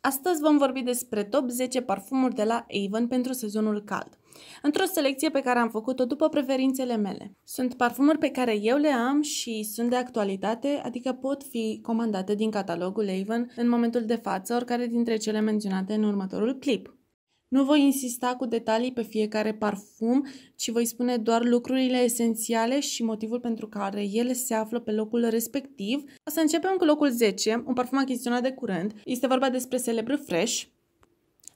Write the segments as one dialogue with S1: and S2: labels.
S1: Astăzi vom vorbi despre top 10 parfumuri de la Avon pentru sezonul cald, într-o selecție pe care am făcut-o după preferințele mele. Sunt parfumuri pe care eu le am și sunt de actualitate, adică pot fi comandate din catalogul Avon în momentul de față, oricare dintre cele menționate în următorul clip. Nu voi insista cu detalii pe fiecare parfum, ci voi spune doar lucrurile esențiale și motivul pentru care ele se află pe locul respectiv. O să începem cu locul 10, un parfum achiziționat de curând. Este vorba despre Celebre Fresh.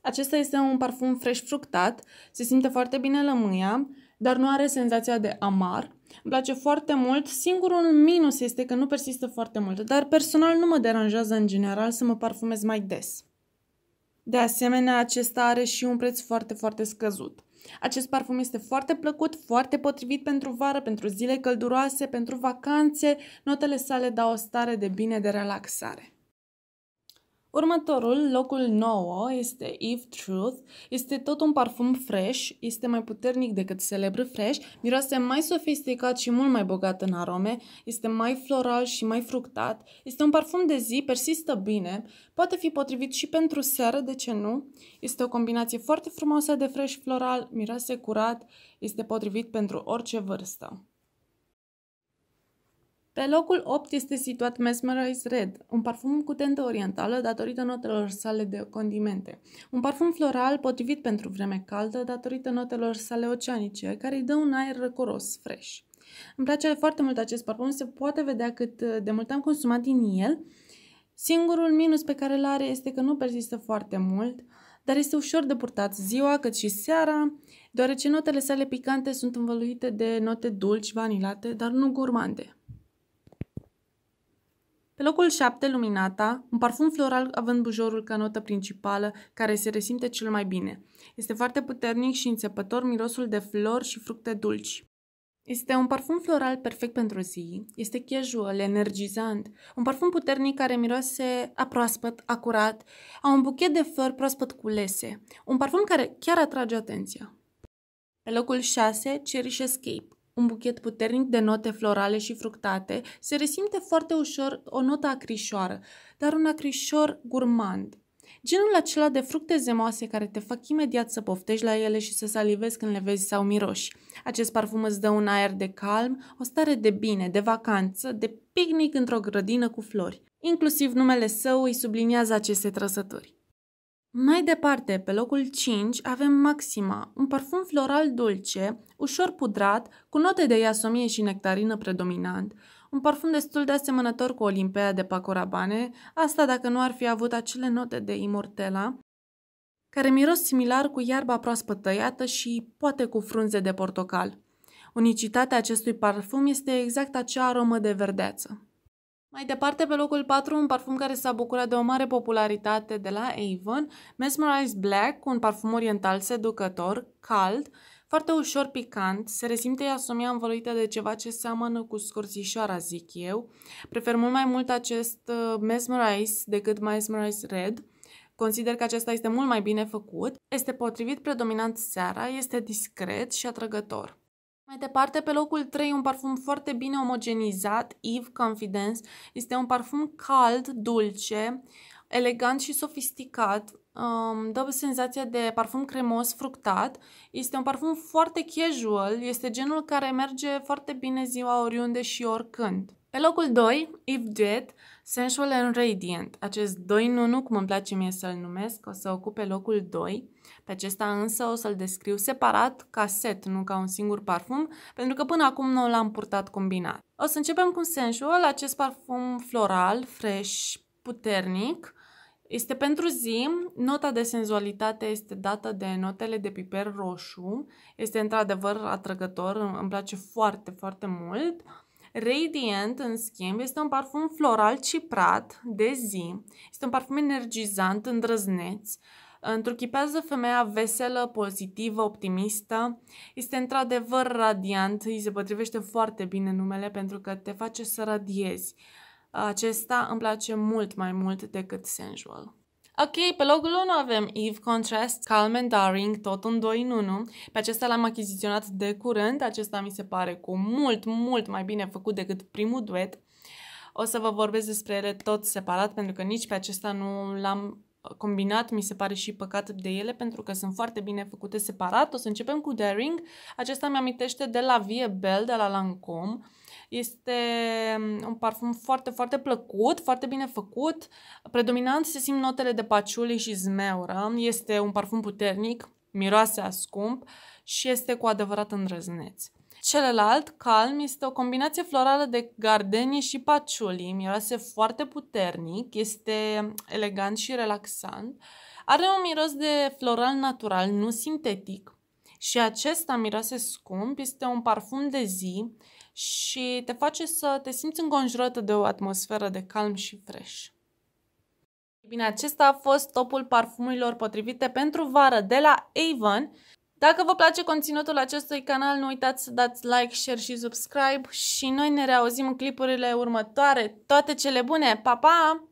S1: Acesta este un parfum fresh fructat, se simte foarte bine lămâia, dar nu are senzația de amar. Îmi place foarte mult, singurul minus este că nu persistă foarte mult, dar personal nu mă deranjează în general să mă parfumez mai des. De asemenea, acesta are și un preț foarte, foarte scăzut. Acest parfum este foarte plăcut, foarte potrivit pentru vară, pentru zile călduroase, pentru vacanțe. Notele sale dau o stare de bine, de relaxare. Următorul, locul 9, este Eve Truth. Este tot un parfum fresh, este mai puternic decât celebre fresh, miroase mai sofisticat și mult mai bogat în arome, este mai floral și mai fructat, este un parfum de zi, persistă bine, poate fi potrivit și pentru seară, de ce nu? Este o combinație foarte frumoasă de fresh floral, miroase curat, este potrivit pentru orice vârstă. Pe locul 8 este situat Mesmerize Red, un parfum cu tentă orientală datorită notelor sale de condimente. Un parfum floral potrivit pentru vreme caldă datorită notelor sale oceanice, care îi dă un aer răcoros, fresh. Îmi place foarte mult acest parfum, se poate vedea cât de mult am consumat din el. Singurul minus pe care îl are este că nu persistă foarte mult, dar este ușor de purtat ziua cât și seara, deoarece notele sale picante sunt învăluite de note dulci, vanilate, dar nu gurmande. Pe locul 7, Luminata, un parfum floral având bujorul ca notă principală, care se resimte cel mai bine. Este foarte puternic și înțepător mirosul de flori și fructe dulci. Este un parfum floral perfect pentru zi, este casual, energizant, un parfum puternic care miroase a proaspăt, a curat, a un buchet de flori proaspăt culese, un parfum care chiar atrage atenția. Pe locul 6, Cherish Escape, un buchet puternic de note florale și fructate, se resimte foarte ușor o notă acrișoară, dar un acrișor gurmand. Genul acela de fructe zemoase care te fac imediat să poftești la ele și să salivezi când le vezi sau miroși. Acest parfum îți dă un aer de calm, o stare de bine, de vacanță, de picnic într-o grădină cu flori. Inclusiv numele său îi subliniază aceste trăsături. Mai departe, pe locul 5, avem Maxima, un parfum floral dulce, ușor pudrat, cu note de iasomie și nectarină predominant, un parfum destul de asemănător cu Olimpea de Pacorabane, asta dacă nu ar fi avut acele note de imortela, care miros similar cu iarba proaspăt tăiată și poate cu frunze de portocal. Unicitatea acestui parfum este exact acea aromă de verdeață. Mai departe, pe locul 4, un parfum care s-a bucurat de o mare popularitate de la Avon, Mesmerize Black, un parfum oriental seducător, cald, foarte ușor picant, se resimte iasomia învăluită de ceva ce seamănă cu scorțișoara, zic eu. Prefer mult mai mult acest uh, Mesmerize decât Mesmerize Red. Consider că acesta este mult mai bine făcut, este potrivit predominant seara, este discret și atrăgător. Mai departe, pe locul 3, un parfum foarte bine omogenizat, Eve Confidence. Este un parfum cald, dulce, elegant și sofisticat. Um, dă senzația de parfum cremos, fructat. Este un parfum foarte casual, este genul care merge foarte bine ziua oriunde și oricând. Pe locul 2, If Dead, Sensual and Radiant. Acest 2 în 1, cum îmi place mie să-l numesc, o să ocupe locul 2. Pe acesta însă o să-l descriu separat, ca set, nu ca un singur parfum, pentru că până acum nu l-am purtat combinat. O să începem cu Sensual, acest parfum floral, fresh, puternic. Este pentru zi, nota de senzualitate este dată de notele de piper roșu, este într-adevăr atrăgător, îmi place foarte, foarte mult. Radiant, în schimb, este un parfum floral ciprat de zi. Este un parfum energizant, îndrăzneț, întruchipează femeia veselă, pozitivă, optimistă. Este într-adevăr radiant, îi se potrivește foarte bine numele pentru că te face să radiezi. Acesta îmi place mult mai mult decât sensual. Ok, pe locul 1 avem Eve Contrast, Calm Daring, tot un 2 în 1. Pe acesta l-am achiziționat de curând, acesta mi se pare cu mult, mult mai bine făcut decât primul duet. O să vă vorbesc despre ele tot separat, pentru că nici pe acesta nu l-am combinat, mi se pare și păcat de ele, pentru că sunt foarte bine făcute separat. O să începem cu Daring. Acesta mi amintește de la Vie Bell, de la Lancome este mm, un parfum foarte, foarte plăcut, foarte bine făcut. Predominant se simt notele de paciuli și zmeură. Este un parfum puternic, miroase a scump și este cu adevărat îndrăzneț. Celălalt, calm, este o combinație florală de gardenie și paciuli. Miroase foarte puternic, este mm, elegant și relaxant. Are un miros de floral natural, nu sintetic. Și acesta miroase scump, este un parfum de zi și te face să te simți înconjurată de o atmosferă de calm și fresh. Bine, acesta a fost topul parfumurilor potrivite pentru vară de la Avon. Dacă vă place conținutul acestui canal, nu uitați să dați like, share și subscribe și noi ne reauzim în clipurile următoare. Toate cele bune! Pa, pa!